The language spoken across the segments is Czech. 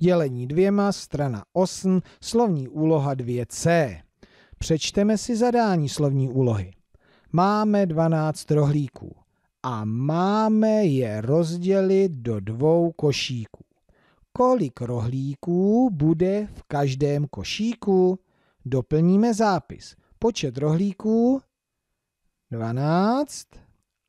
dělení dvěma, strana 8, slovní úloha 2c. Přečteme si zadání slovní úlohy. Máme 12 rohlíků a máme je rozdělit do dvou košíků. Kolik rohlíků bude v každém košíku? Doplníme zápis. Počet rohlíků 12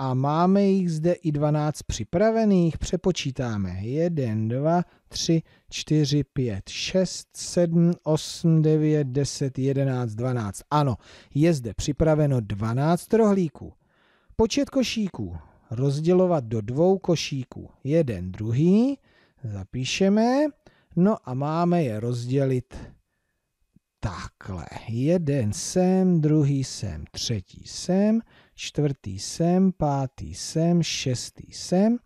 a máme jich zde i 12 připravených. Přepočítáme 1, 2, 3, 4, 5, 6, 7, 8, 9, 10, 11, 12. Ano, je zde připraveno 12 rohlíků. Počet košíků rozdělovat do dvou košíků. Jeden druhý, zapíšeme, no a máme je rozdělit takhle. Jeden sem, druhý sem, třetí sem, čtvrtý sem, pátý sem, šestý sem,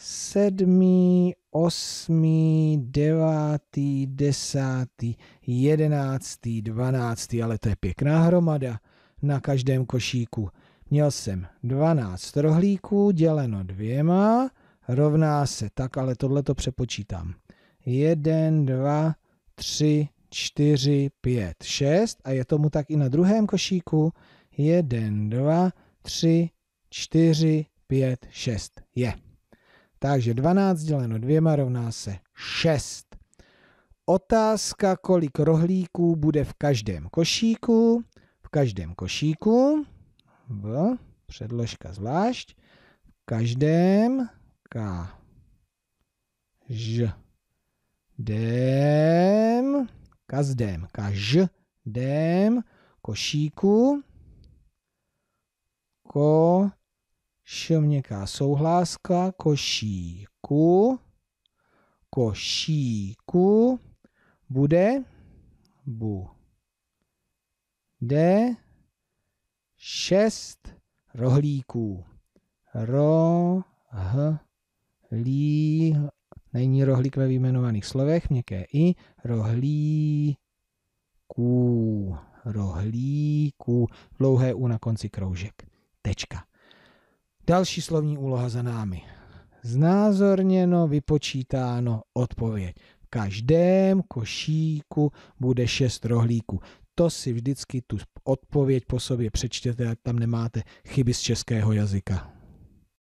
sedmý, osmý, devátý, desátý, jedenáctý, dvanáctý, ale to je pěkná hromada na každém košíku. Měl jsem 12 rohlíků děleno dvěma, rovná se tak, ale tohle to přepočítám. 1, 2, 3, 4, 5, 6 a je tomu tak i na druhém košíku. 1, 2, 3, 4, 5, 6 je. Takže 12 děleno dvěma rovná se 6. Otázka, kolik rohlíků bude v každém košíku. V každém košíku, v předložka zvlášť, v každém, k, ž, d, každém, každém košíku, ko, š souhláska, košíku, košíku, bude, bu, de, šest rohlíků. lí, Není rohlík ve vyjmenovaných slovech, měkké i, rohlíků, rohlíků, dlouhé u na konci kroužek. Tečka. Další slovní úloha za námi. Znázorněno, vypočítáno, odpověď. V každém košíku bude šest rohlíků. To si vždycky tu odpověď po sobě přečtěte, ať tam nemáte chyby z českého jazyka.